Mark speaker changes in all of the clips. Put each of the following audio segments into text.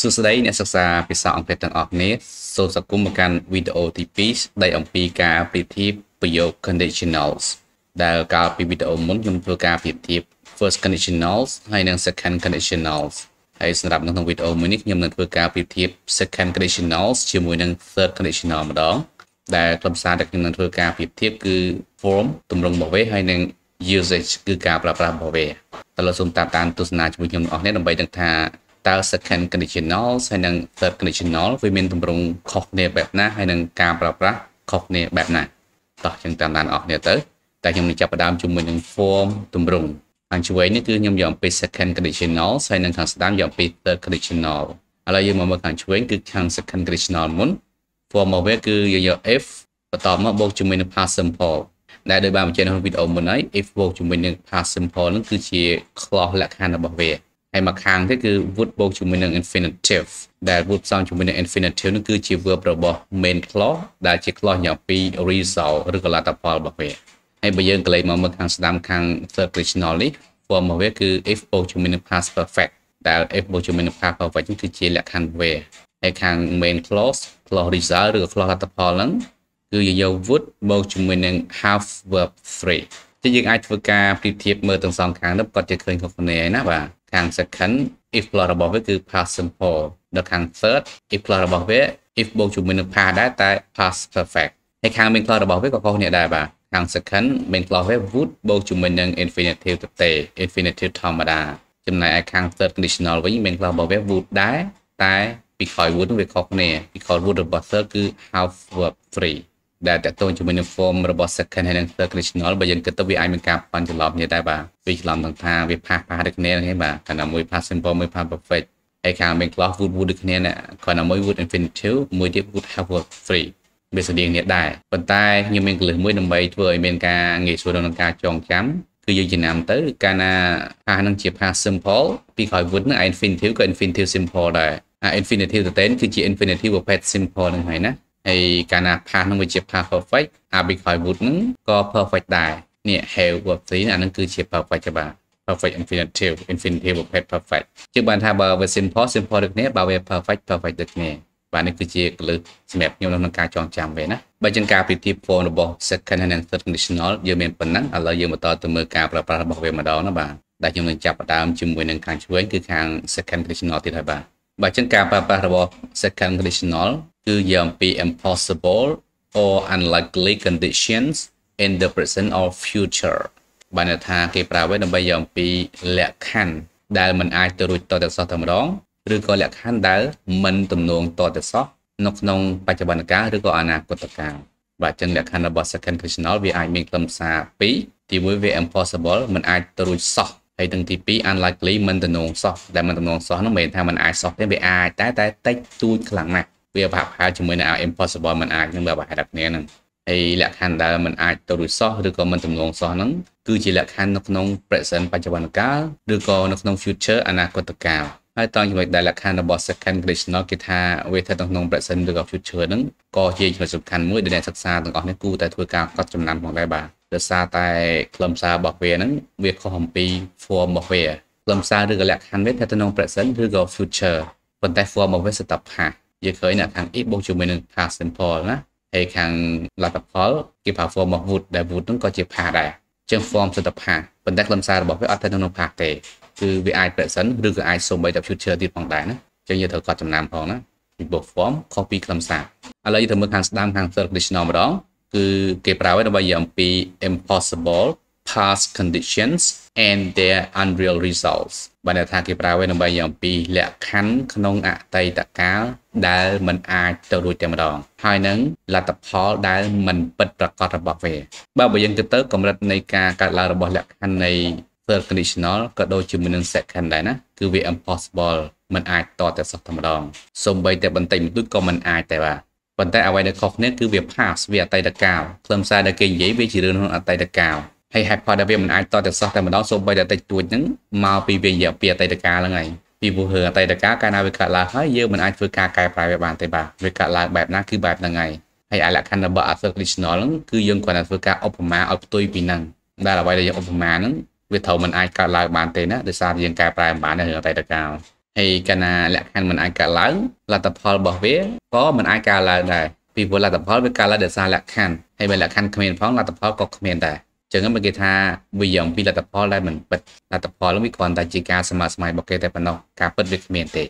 Speaker 1: សួស្តីអ្នកសិក្សាភាសាអង់គ្លេសទាំងអស់គ្នាសូមស្វាគមន៍មកកាន់វីដេអូទី2ស្តីអំពីការប្រៀបធៀបប្រយោគ conditionals ដែលកាលពីវីដេអូមុនខ្ញុំធ្វើការប្រៀបធៀប first conditionals ហើយនិង second conditionals ហើយសម្រាប់នៅក្នុងវីដេអូមួយនេះខ្ញុំនឹងធ្វើការប្រៀបធៀប second conditionals ជាមួយនឹង third conditional ម្ដងដែលខ្លឹមសារដែលខ្ញុំនឹងធ្វើការប្រៀបធៀបគឺ form ទម្រង់របស់វាហើយនិង usage គឺការប្រើប្រាស់របស់វាតើលោកសូមតាមដានទស្សនាជាមួយខ្ញុំទាំងអស់គ្នាដើម្បីដឹងថាតើ second conditional ហើយនិង third conditional វាមានទម្រង់ខុសគ្នាបែបណាហើយនិងការប្រើប្រាស់ខុសគ្នាបែបណាតោះចឹងតាមដានអស់គ្នាទៅតែខ្ញុំនឹងចាប់ផ្ដើមជាមួយនឹង form ទម្រង់ខាងឆ្វេងនេះគឺខ្ញុំយកអំពី second conditional ហើយនិងខាងស្ដាំយកអំពី third conditional ឥឡូវយើងមកមើលខាងឆ្វេងគឺខាង second conditional មុន form មកវាគឺយើងយក if បន្តមកបូកជាមួយនឹង past simple ដែលដោយបានបញ្ជាក់នៅក្នុងវីដេអូមុនហើយ if បូកជាមួយនឹង past simple នឹងគឺជា clause លក្ខខណ្ឌរបស់វាហើយមកខាងទៀតគឺ would បូកជាមួយនឹង infinitive ដែល would ផ្សំជាមួយនឹង infinitive នោះគឺជា verb របស់ main clause ដែលជា clause ញ៉ាំពី result ឬក៏លទ្ធផលរបស់វាហើយបើយើងកលេចមកមើលខាងស្ដាំខាង third conditional នេះ form របស់វាគឺ if បូកជាមួយនឹង past perfect ដែល if បូកជាមួយនឹង past perfect គឺជា លក្ខខណ្ឌ where ហើយខាង main clause clause result ឬក៏ clause លទ្ធផលហ្នឹងគឺយើងយក would បូកជាមួយនឹង have verb 3ទីយើងអាចធ្វើការប្រៀបធៀបមើលទាំងសងខាងនោះគាត់ជាឃើញខុសគ្នាឯណាបាទខាង second if plus របស់វាគឺ past simple ដល់ខាង third if plus របស់វា if បូកជាមួយនឹង past ដែរតែ past perfect ហើយខាង main clause របស់វាក៏ខុសគ្នាដែរបាទខាង second main clause វា would បូកជាមួយនឹង infinitive ទៅទេ infinitive ធម្មតាចំណែកឯខាង third conditional វិញ main clause របស់វា would ដែរតែពីក្រោយ would វាខុសគ្នាពីក្រោយ would របស់ third គឺ have verb 3ដែលតកតងជាមួយនឹង form របស់ second hand និង third conditional បើយើងគិតទៅវាអាចមានការប៉ាន់ច្រឡំគ្នាដែរបាទវាច្រឡំទាំងថាវាផាសផាសដូចគ្នាហ្នឹងឯងបាទកាលណាមួយផាស simple មួយផាស perfect ហើយខាង main class wood wood ដូចគ្នាណាគ្រាន់តែមួយ wood infinitive មួយទៀត wood have work free វាស្តៀងគ្នាដែរប៉ុន្តែខ្ញុំមានកលឹះមួយដើម្បីធ្វើឲ្យមានការងាយស្រួលក្នុងការចងចាំគឺយើងចំណាំទៅកាលណាផាសនឹងជាផាស simple ពីក្រោយ wood នឹង infinitive ក៏ infinitive simple ដែរអា infinitive ទៅតែនគឺជា infinitive perfect simple នឹងហើយណាហើយកាលណា pass នឹងវាជា pass perfect អាពីក្រោយ would នឹងក៏ perfect ដែរនេះ have verb 3អានឹងគឺជា perfect ច្បាស់ perfect infinitive infinitive perfect perfect ជាបានថាបើវា simple simple ដូចគ្នាបើវា perfect perfect ដូចគ្នាបាទនេះគឺជាកលឹះសម្រាប់ខ្ញុំនៅក្នុងការចងចាំវាណាបើចឹងការពិធី form របស់ second hand and third conditional យើងមានប៉ុណ្ណឹងឥឡូវយើងបន្តទៅមើលការប្រើប្រាស់របស់វាម្ដងណាបាទដែលខ្ញុំនឹងចាប់ផ្ដើមជាមួយនឹងខាងឆ្វេងគឺខាង second conditional ទៀតហើយបាទបើចឹងការប្រើប្រាស់របស់ second conditional គឺនិយាយអំពី impossible or unlikely conditions in the present or future បានថាគេប្រើໄວ້ដើម្បីយកអំពីលក្ខខណ្ឌដែលมันអាចទៅរួចតទៅសោះតែម្ដងឬក៏លក្ខខណ្ឌដែលมันទំនងតទៅសោះនៅក្នុង បច្ចុប្បន្នកាលឬក៏អនាគតកាលបាទចឹងលក្ខខណ្ឌរបស់ second conditional វាអាចមានខ្លឹមសារពីរទីមួយវា impossible มันអាចទៅរួចសោះហើយទាំងទី2 unlikely មិនទំនងសោះដែលមិនទំនងសោះនោះមិនមែនថាมันអាចសោះទេវាអាចតែតែតិចទួចខ្លាំងណាស់វាប្រហាក់ប្រហែលជាមួយនឹង impossible มันអាចនឹងវាប្រហែលតែគ្នាហ្នឹងហើយលក្ខខណ្ឌដែលมันអាចទៅរួចសោះឬក៏មិនទំនងសោះហ្នឹងគឺជាលក្ខខណ្ឌនៅក្នុង present បច្ចុប្បន្នកាលឬក៏នៅក្នុង future អនាគតកាលហើយតង់ចំណុចដែលលក្ខខណ្ឌរបស់ second conditional គេថាវាស្ថិតក្នុង present ឬក៏ future ហ្នឹងក៏ជាចំណុចសំខាន់មួយដែលអ្នកសិក្សាទាំងអស់នេះគួរតែធ្វើការកត់ចំណាំផងដែរបាទដោយសារតែខ្លឹមសាររបស់វាហ្នឹងវាខុសអំពី form របស់វាខ្លឹមសារឬក៏លក្ខខណ្ឌវាស្ថិតក្នុង present ឬក៏ future ប៉ុន្តែ form របស់វាស្ថិតតែ past យើងឃើញនៅខាង if បូកជាមួយនឹង past simple ណាហើយខាងលទ្ធផលគេប្រើ form របស់ would ដែល would ហ្នឹងក៏ជា past ដែរជាង form ស្ថិតតែ past ប៉ុន្តែខ្លឹមសាររបស់វាអត់ស្ថិតក្នុង past ទេគឺវាអាច present ឬក៏អាចសូម្បីតែ future ទៀតផងដែរណាចឹងយើងត្រូវកត់ចំណាំផងណាពី book form ខុសពីខ្លឹមសារឥឡូវយើងទៅមើលខាងស្ដាំខាង third conditional ម្ដងគឺគេប្រើឲ្យដើម្បីនិយាយអំពី impossible past conditions and their unreal results បានថាគេប្រើឲ្យដើម្បីនិយាយអំពី លក្ខខណ្ឌក្នុងអតីតកាល ដែលมันអាចទៅរួចតែម្ដងហើយនឹងលទ្ធផលដែលมันពិតប្រាកដរបស់វាបើបើយើងគិតទៅកម្រិតនៃការកើតឡើងរបស់លក្ខខណ្ឌនៃ third conditional ក៏ដូចជាមួយនឹង second ដែរណាគឺវា impossible มันអាចតតែសោះតែម្ដងសូម្បីតែបន្តិចបន្តួចក៏มันអាចតែបាទប៉ុន្តែអ្វីដែលខុសគ្នាគឺវា past វាអតីតកាលខ្លឹមសារដែលគេនិយាយវាជារឿងក្នុងអតីតកាលហើយហេតុផលដែលវាមិនអាចតទៅសោះតែម្ដងសូម្បីតែតិចតួចហ្នឹងមកពីវារយៈពេលអតីតកាលហ្នឹងឯងពីព្រោះរឿងអតីតកាលកាលណាវាកើតឡើងហើយយើងមិនអាចធ្វើការកែប្រែវាបានទេបាទវាកើតឡើងបែបណាគឺបែបហ្នឹងឯងហើយអាលក្ខណៈរបស់ Arthur Krishnan ហ្នឹងគឺយើងគ្រាន់តែធ្វើការឧបមាឲ្យផ្ទុយពីហ្នឹងដែលអ្វីដែលយើងឧបមាហ្នឹងវាត្រូវមិនអាចកើតឡើងបានទេណាដោយសារយើងកែប្រែមិនបានរឿងអតីតកាលហើយកាលណាលក្ខខណ្ឌមិនអាចកើតឡើងលទ្ធផលរបស់វាក៏មិនអាចកើតឡើងដែរពីព្រោះលទ្ធផលវាកើតឡើងដោយសារលក្ខខណ្ឌហើយបើលក្ខខណ្ឌគ្មានផងលទ្ធផលក៏គ្មានដែរចឹងមិនគេថាវាយ៉ាងពីលទ្ធផលដែលមិនពិតលទ្ធផលវាគ្រាន់តែជាការសមាស្ម័យរបស់គេតែប៉ុណ្ណោះការពិតវាគ្មានទេ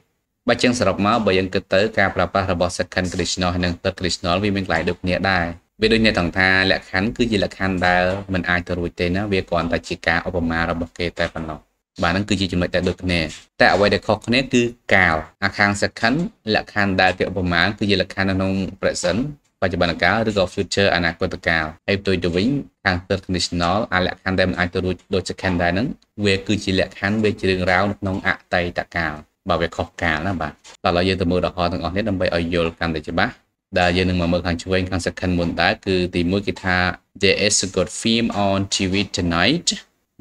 Speaker 1: បើចឹងសរុបមកបើយើងគិតទៅការប្រប្រាស់របស់ second Krishna និង third Krishna វាមានខ្លៃដូចគ្នាដែរវាដូចអ្នកទាំងថាលក្ខខណ្ឌគឺជាលក្ខខណ្ឌដែលមិនអាចទៅរួចទេណាវាគ្រាន់តែជាការឧបមារបស់គេតែប៉ុណ្ណោះបាទហ្នឹងគឺជាចំណុចដែលដូចគ្នាតែអ្វីដែលខុសគ្នាគឺកាលអាខាង second លក្ខខណ្ឌដែលគេឧបមាគឺជាលក្ខខណ្ឌនៅក្នុង present បច្ចុប្បន្នកាលឬក៏ future អនាគតកាលហើយផ្ទុយទៅវិញខាង third conditional អាលក្ខខណ្ឌដែលមិនអាចទៅរួចដូច second ដែរហ្នឹងវាគឺជាលក្ខខណ្ឌវាជារឿងរ៉ាវក្នុងអតីតកាលបើវាខុសកាលណាបាទតោះឥឡូវយើងទៅមើលដល់ហោទាំងអស់នេះដើម្បីឲ្យយល់កាន់តែច្បាស់ដែលយើងនឹងមកមើលខាងឆ្វេងខាង second មុនដែរគឺទីមួយគេថា there is a good film on TV tonight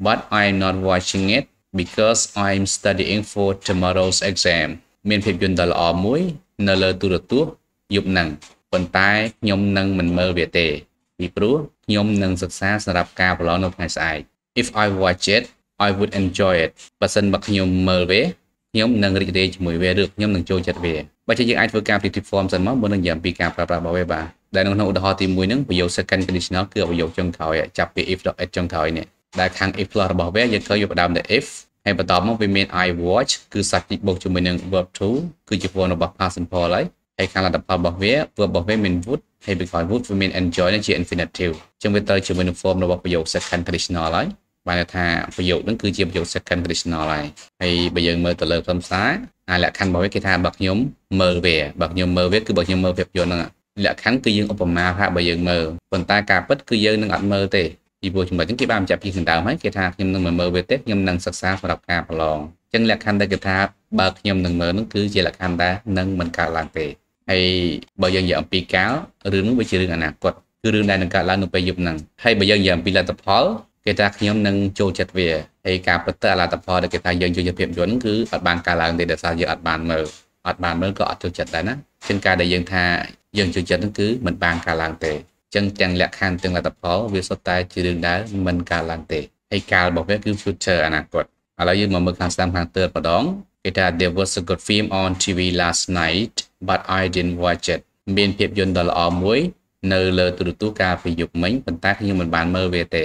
Speaker 1: but I'm not watching it because I'm studying for tomorrow's exam មានភាពយន្តដ៏ល្អមួយ នៅលើទូរទស្សន៍យប់ហ្នឹងប៉ុន្តែខ្ញុំនឹងមិនមើលវាទេ ពីព្រោះខ្ញុំនឹងសិក្សាសម្រាប់ការប្រឡងនៅថ្ងៃស្អែក If I watch it I would enjoy it បើសិនមកខ្ញុំមើលវាខ្ញុំនឹងរីករាយជាមួយវាឬខ្ញុំនឹងចូលចិត្តវាបើជាយើងអាចធ្វើការ predictive form សិនមកមុននឹងនិយាយអំពីការប្រើប្រាស់របស់វាបាទដែលនៅក្នុងឧទាហរណ៍ទី1ហ្នឹងប្រយោគ second conditional គឺប្រយោគចុងក្រោយចាប់ពី if ដល់ at ចុងក្រោយនេះដែលខាង if plus របស់វាយើងឃើញវាផ្ដើមតែ if ហើយបន្តមកវាមាន i watch គឺសាច់ទីបូកជាមួយនឹង verb to គឺជា form របស់ past simple ហើយហើយខាងលទ្ធផលរបស់វា verb របស់វាមាន would ហើយពីក្រោយ would វាមាន enjoy នឹងជា infinitive អញ្ចឹងវាទៅជាមួយនឹង form របស់ប្រយោគ second conditional ហើយបានថាប្រយោគនឹងគឺជាប្រយោគ second conditional ហើយហើយបើយើងមើលទៅលើខ្លឹមសារអាលក្ខខណ្ឌរបស់វាគេថាបើខ្ញុំមើលវាបើខ្ញុំមើលវាគឺបើខ្ញុំមើលភាពយន្តហ្នឹងលក្ខខណ្ឌគឺយើងឧបមាថាបើយើងមើលប៉ុន្តែការពិតគឺយើងនឹងអត់មើលទេពីព្រោះចំណុចហ្នឹងគេបានបញ្ជាក់ពីខាងដើមហើយគេថាខ្ញុំនឹងមិនមើលវាទេខ្ញុំនឹងសិក្សាសម្រាប់ការប្រឡងអញ្ចឹងលក្ខខណ្ឌដែលគេថាបើខ្ញុំនឹងមើលហ្នឹងគឺជាលក្ខខណ្ឌដែលនឹងមិនកើតឡើងទេហើយបើយើងនិយាយអំពីកាលរឿងហ្នឹងវាជារឿងអនាគតគឺរឿងដែលនឹងកើតឡើងនៅពេលយប់ហ្នឹងហើយបើយើងនិយាយអំពីលទ្ធផលគេថាខ្ញុំនឹងចូលចិត្តវាហើយការប្រតិលទ្ធផលដែលគេថាយើងចូលចិត្តភាពយន្តគឺអត់បានកើតឡើងទេដោយសារយើងអត់បានមើលអត់បានមើលក៏អត់ចូលចិត្តដែរណាជាងការដែលយើងថាយើងចូលចិត្តហ្នឹងគឺមិនបានកើតឡើងទេចឹងទាំងលក្ខខណ្ឌទាំងលទ្ធផលវាសុទ្ធតែជារឿងដែលមិនកើតឡើងទេហើយកាលរបស់វាគឺ future អនាគតឥឡូវយើងមកមើលខាងស្ដាំខាងទើតម្ដងគេថា there was a good film on TV last night but I didn't watch it មានភាពយន្តដ៏ល្អមួយ នៅលើទូរទស្សន៍កាលពីយប់មិញប៉ុន្តែខ្ញុំមិនបានមើលវាទេ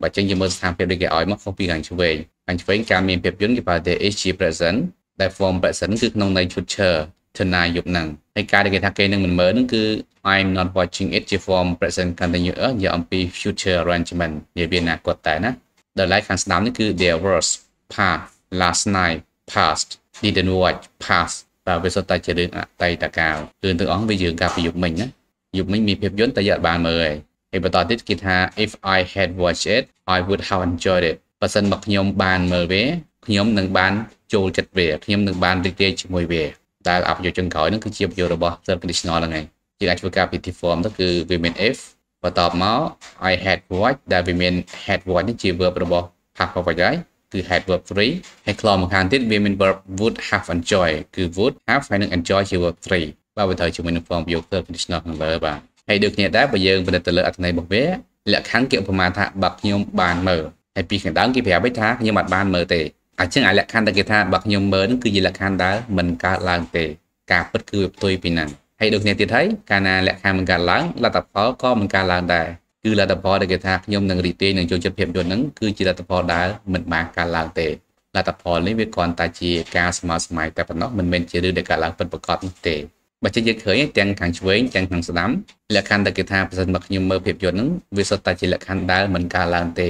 Speaker 1: បើចឹងយើងមើលស្ថានភាពដូចគេឲ្យមកខុសពីខាងឆ្វេងខាងឆ្វេងការមានភាពយន្តគេប្រើ there is ជា present ដែល form present គឺក្នុងន័យ future ចំណាយយប់ហ្នឹងហើយការដែលគេថាគេនឹងមិនមើលហ្នឹងគឺ I'm not watching it ជា form present continuous និយាយអំពី future arrangement និយាយវាអនាគតតែណាដល់ឡែកខាងស្ដាំនេះគឺ there was past last night past didn't watch past តែវាសុទ្ធតែជារឿងអតីតកាលគឺទាំងអស់វាយើងកាលពីយប់មិញណាយប់មិញមានភាពយន្តតែយើងអត់បានមើលឯងហើយបន្តទៀតគេថា if I had watched it I would have enjoyed it បើសិន មកខ្ញុំបានមើលវាខ្ញុំនឹងបានចូលចិត្តវាខ្ញុំនឹងបានរីករាយជាមួយវាដែលអបយោជនក្រោយហ្នឹងគឺជាប្រយោជន៍របស់ third conditional ហ្នឹងឯងយើងអាចធ្វើការពី form ទៅគឺ we mean if បន្ទាប់មក I had watch ដែល we mean had watch នេះជា verb របស់ past perfect ហើយគឺ had verb 3ហើយខ្លងមកខាងទៀត we mean verb would have enjoy គឺ would have ហើយនឹង enjoy ជា verb 3បាទវាត្រូវជាមួយនឹង form ប្រយោគ third conditional ខាងលើបាទហើយដូចគ្នាដែរបើយើងពិនិត្យទៅលើអត្ថន័យរបស់វាលក្ខខណ្ឌគេឧបមាថាបើខ្ញុំបានមើលហើយពីខាងដើមគេប្រាប់វិញថាខ្ញុំអត់បានមើលទេអញ្ចឹងអាលក្ខខណ្ឌតែគេថាបើខ្ញុំមើលនឹងគឺជាលក្ខខណ្ឌដែលមិនកើតឡើងទេការពិតគឺវាផ្ទុយពីហ្នឹងហើយដូចគ្នាទៀតហើយកាលណាលក្ខខណ្ឌមិនកើតឡើងលទ្ធផលក៏មិនកើតឡើងដែរគឺលទ្ធផលដែលគេថាខ្ញុំនឹងរីទាញនឹងចូលចិត្តភាពយន្តហ្នឹងគឺជាលទ្ធផលដែលមិនបានកើតឡើងទេលទ្ធផលនេះវាគ្រាន់តែជាការស្មើស្ម័យតែប៉ុណ្ណោះមិនមែនជារឿងដែលកើតឡើងពិតប្រាកដនោះទេបើចេះយើងឃើញទាំងខាងឆ្វេងទាំងខាងស្ដាំលក្ខខណ្ឌដែលគេថាប្រសិនមកខ្ញុំមើលភាពយន្តហ្នឹងវាសុទ្ធតែជាលក្ខខណ្ឌដែលមិនកើតឡើងទេ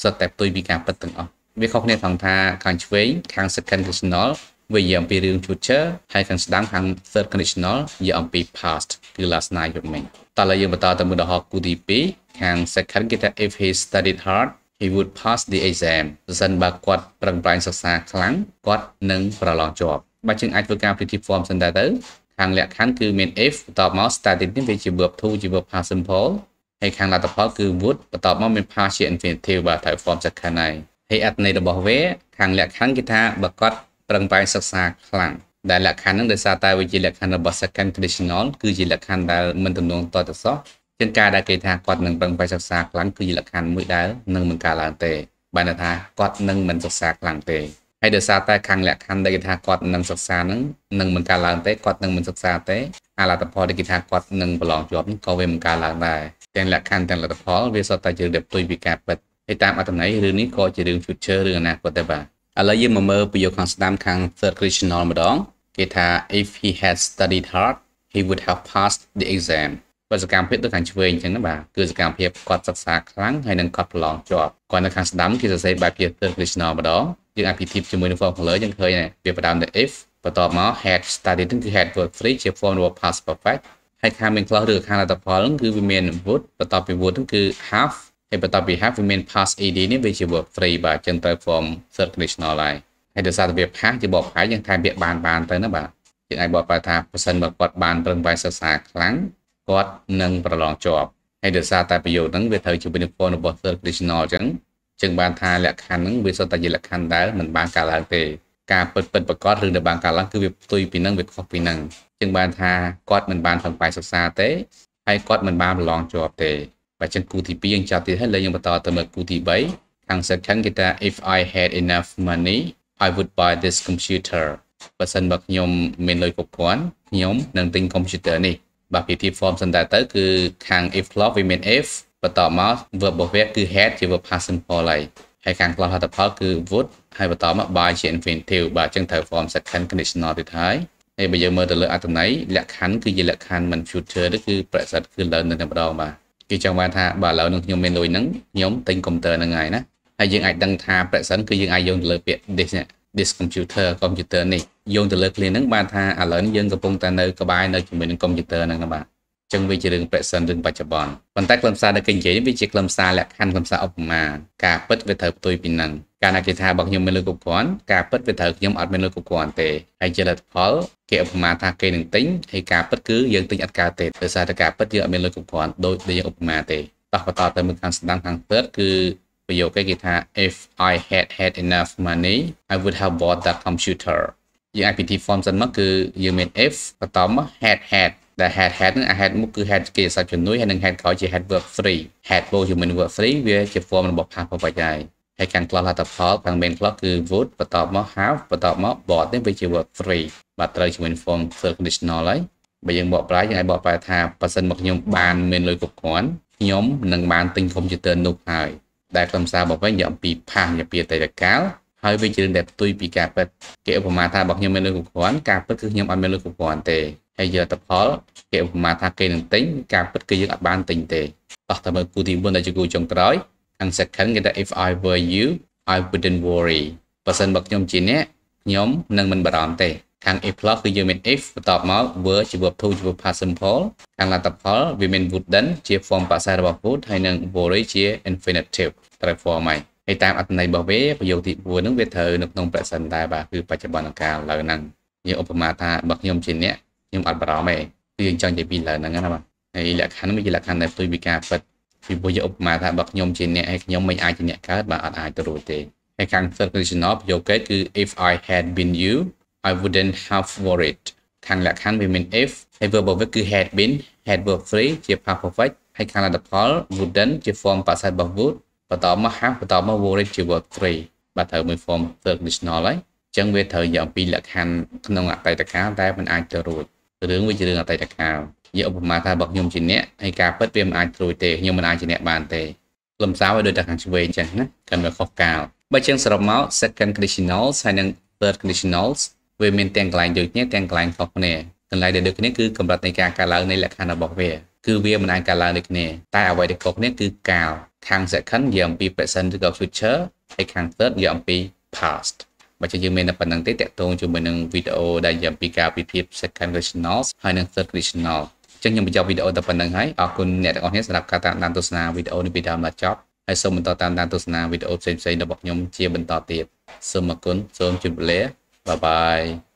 Speaker 1: សុទ្ធតែផ្ទុយពីការពិតទាំងអស់វាខុសគ្នាត្រង់ថាខាងឆ្វេងខាង second conditional វានិយាយអំពីរឿង future ហើយខាងស្ដាំខាង third conditional និយាយអំពី past គឺ last night យប់មិញតើឡើយយើងបន្តទៅមើលឧទាហរណ៍គូទី2ខាង second គេថា if he studied hard he would pass the exam ប្រសិនបើគាត់ប្រឹងប្រែងសិក្សាខ្លាំងគាត់នឹងប្រឡងជាប់បើយើងអាចធ្វើការ predictive form សិនដែរទៅខាងលក្ខខណ្ឌគឺមាន if បន្ទាប់មក studied នេះវាជា verb to ជា verb past simple ហើយខាងលទ្ធផលគឺ would បន្ទាប់មកមាន past ជា infinitive បាទត្រូវ form second ហើយហើយអត្ថន័យរបស់វាខាងលក្ខខណ្ឌគឺថាបើគាត់ប្រឹងប្រែងសិក្សាខ្លាំងដែលលក្ខខណ្ឌនឹងដោយសារតែវាជាលក្ខខណ្ឌរបស់ second conditional គឺជាលក្ខខណ្ឌដែលមិនទំនងតតសោះជាងការដែលគេថាគាត់នឹងប្រឹងប្រែងសិក្សាខ្លាំងគឺជាលក្ខខណ្ឌមួយដែលនឹងមិនកើតឡើងទេបានថាគាត់នឹងមិនសិក្សាខ្លាំងទេហើយដោយសារតែខាងលក្ខខណ្ឌដែលគេថាគាត់នឹងសិក្សានឹងនឹងមិនកើតឡើងទេគាត់នឹងមិនសិក្សាទេអាលទ្ធផលដែលគេថាគាត់នឹងប្រឡងជាប់នឹងក៏វាមិនកើតឡើងដែរទាំងលក្ខខណ្ឌទាំងលទ្ធផលវាសុទ្ធតែជារៀបទុយពីការពិតហើយតាមអត្ថន័យរឿងនេះក៏ជារឿង future រឿងអនាគតដែរបាទឥឡូវយើងមកមើលពីយោខាងស្ដាំខាង third conditional ម្ដងគេថា if he had studied hard he would have passed the exam បើសកម្មភាពទៅខាងឆ្វេងអញ្ចឹងណាបាទគឺសកម្មភាពគាត់សិក្សាខ្លាំងហើយនឹងគាត់ប្រឡងជាប់គាត់នៅខាងស្ដាំគេសរសេរបែបជា third conditional ម្ដងយើងអាចពិធីជាមួយនឹង formula យើងឃើញដែរវាផ្ដើមដោយ if បន្ទាប់មក had studied គឺ had verb 3ជា form របស់ past perfect ហើយខាងមាន clause ឬខាងលទ្ធផលគឺវាមាន would បន្ទាប់ពី would គឺ have ហើយបន្ទាប់ពី have វាមាន past ed នេះវាជា verb 3បាទអញ្ចឹងត្រូវ form third conditional ហើយហើយដោយសារតែវា past ជាបបហើយយើងថែមពាក្យបានបានទៅណាបាទយើងអាចបកប្រែថាប្រសិនបើគាត់បានប្រឹងប្រែងសិក្សាខ្លាំងគាត់នឹងប្រឡងជាប់ហើយដោយសារតែប្រយោគហ្នឹងវាត្រូវជាវិនិច្ឆ័យរបស់ third conditional អញ្ចឹងជាងបាន ថាលក្ខខណ្ឌហ្នឹងវាសុទ្ធតែជាលក្ខខណ្ឌដែលមិនបានកើតឡើងទេការពិតពិតប្រកបឬដែលបានកើតឡើងគឺវាផ្ទុយពីនឹងវាខុសពីនឹងជាងបានថាគាត់មិនបានប្រឹងប្រែងសិក្សាទេហើយគាត់មិនបានប្រឡងជាប់ទេបើចឹងគូទី2យើងចាប់ទៀតហើយលើយើងបន្តទៅមើលគូទី3ខាង section គេថា if i had enough money i would buy this computer បើសិនបើខ្ញុំមានលុយគ្រប់គ្រាន់ខ្ញុំនឹងទិញ computer នេះបាទពីទី form សិនតែទៅគឺខាង if clause វាមាន if បន្តមក verb របស់វាគឺ had ជា verb past simple ហើយហើយខាង clause ហត្ថផលគឺ would ហើយបន្តមក buy ជា infinitive បាទអញ្ចឹងត្រូវ form second conditional ទៀតហើយហើយបើយើងមើលទៅលើអត្ថន័យលក្ខខណ្ឌគឺជាលក្ខខណ្ឌ man future គឺប្រសិទ្ធគឺ learn នៅតែម្ដងបាទគេចង់បានថាបើឥឡូវនឹងខ្ញុំមានលុយហ្នឹងខ្ញុំទិញកុំព្យូទ័រហ្នឹងហើយណាហើយយើងអាចដឹងថា present គឺយើងអាចយោងទៅលើពាក្យ this នេះ this computer computer នេះយោងទៅលើ client ហ្នឹងបានថាឥឡូវនេះយើងកំពុងតែនៅក្បែរនៅជាមួយនឹង computer ហ្នឹងណាបាទចឹងវាជារឿង present រឿងបច្ចុប្បន្នប៉ុន្តែខ្លឹមសារដែលគេនិយាយវាជាខ្លឹមសារលក្ខខណ្ឌខ្លឹមសារឧបមាការពិតវាត្រូវផ្ទុយពីនឹងការណាគេថាបើខ្ញុំមានលុយគ្រប់គ្រាន់ការពិតវាត្រូវខ្ញុំអត់មានលុយគ្រប់គ្រាន់ទេហើយជាលទ្ធផលគេឧបមាថាគេនឹងទិញហើយការពិតគឺយើងទិញអត់កើតទេដោយសារតែការពិតយើងអត់មានលុយគ្រប់គ្រាន់ដោយដែលយើងឧបមាទេតោះបន្តទៅមើលខាងស្ដាំខាងទិតគឺប្រយោគគេគេថា if i had had enough money i would have bought that computer យើងអាចពិធី form សិនមកគឺយើងមាន if បន្តមក had had ដែល had had នឹង had មុខគឺ had គេសាច់ជំនួយហើយនឹង had ក្រោយជា had verb free had ពោជាមួយនឹង verb free វាជា form របស់ past perfect ដែរហើយខាង class លទ្ធផលខាង main class គឺ would បន្ទាប់មក have បន្ទាប់មក bought នេះវាជា verb free បាទត្រូវជាមួយ form verb conditional ហើយបើយើងបកប្រែយើងឲ្យបកប្រែថាប៉ះសិនមកខ្ញុំបានមានលុយគ្រប់គ្រាន់ខ្ញុំនឹងបានទិញកុំព្យូទ័រនោះហើយដែលខ្លឹមសាររបស់វិញនិយាយអំពីផាសនិយាយពីអតីតកាលហើយវាជារឿងដែលផ្ទុយពីការពិតគេឧបមាថាបើខ្ញុំមានលុយគ្រប់គ្រាន់ការពិតគឺខ្ញុំអត់មានលុយគ្រប់គ្រាន់ទេហើយយកតផលគេឧបមាថាគេនឹងទិញការពិតគឺយើងអត់បានទិញទេអស់តែមើលគូទី4ដែលជាគូចុងក្រោយ and second គេថា if I were you I wouldn't worry បើសិនបើខ្ញុំជាអ្នកខ្ញុំនឹងមិនបារម្ភទេខាង if plus គឺយើងមាន if បន្ទាប់មក were ជា verb to ជា verb past simple ខាងលទ្ធផលវាមាន wouldn't ជា form បក្សរបស់ would ហើយនឹង worry ជា infinitive ត្រូវ form ហើយហើយតាមអត្ថន័យរបស់វាប្រយោគទី4ហ្នឹងវាត្រូវនៅក្នុង present ដែរបាទគឺបច្ចុប្បន្នកាលឥឡូវហ្នឹងយើងឧបមាថាបើខ្ញុំជាអ្នកខ្ញុំអត់បារម្ភទេគឺយើងចង់និយាយពីឥឡូវហ្នឹងណាបាទហើយលក្ខខណ្ឌវាជាលក្ខខណ្ឌដែលផ្ទុយពីការពិតពីព្រោះយើងឧបមាថាបើខ្ញុំជាអ្នកហើយខ្ញុំមិនអាចជាអ្នកកើតបាទអត់អាចទៅរួចទេហើយខាង third conditional ប្រយោគគេគឺ if I had been you I wouldn't have worried ខាងលក្ខខណ្ឌវាមាន if ហើយ verb របស់វាគឺ had been had verb 3ជា past perfect ហើយខាងលទ្ធផល wouldn't ជា form បច្ចុប្បន្នរបស់ would បន្តមក have បន្តមក worried ជា verb 3បាទត្រូវមួយ form third conditional ហើយចឹងវាត្រូវយកអំពីលក្ខខណ្ឌក្នុងអតីតកាលតែមិនអាចទៅរួចរឿងវាជារឿងអតីតកាលយកឧបមាថាបើខ្ញុំជាអ្នកហើយការពិតវាមិនអាចត្រួយទេខ្ញុំមិនអាចជាអ្នកបានទេលំសោឲ្យដូចតែខាងឆ្វេងចឹងណាកាន់វាខុសកាលបើជាងសរុបមក second conditionals ហើយនិង third conditionals វាមានទាំងកន្លែងដូចគ្នាទាំងកន្លែងខុសគ្នាកន្លែងដែលដូចគ្នាគឺកម្រិតនៃការកើនឡើងនៃលក្ខណៈរបស់វាគឺវាមិនអាចកើនឡើងដូចគ្នាតែអ្វីដែលខុសគ្នាគឺកាលខាង second និយាយអំពី present ឬក៏ future ហើយខាង third និយាយអំពី past បើជាយើងមានតែប៉ុណ្្នឹងទេតកតងជាមួយនឹងវីដេអូដែលនិយាយអំពីការពិភាក្សា second conditionals ហើយនិង third conditional ចឹងខ្ញុំបញ្ចប់វីដេអូតែប៉ុណ្្នឹងហើយអរគុណអ្នកទាំងអស់គ្នាសម្រាប់ការតាមដានទស្សនាវីដេអូនេះពីដើមដល់ចប់ហើយសូមបន្តតាមដានទស្សនាវីដេអូផ្សេងៗរបស់ខ្ញុំជាបន្តទៀតសូមអរគុណសូមជម្រាបលាបាយបាយ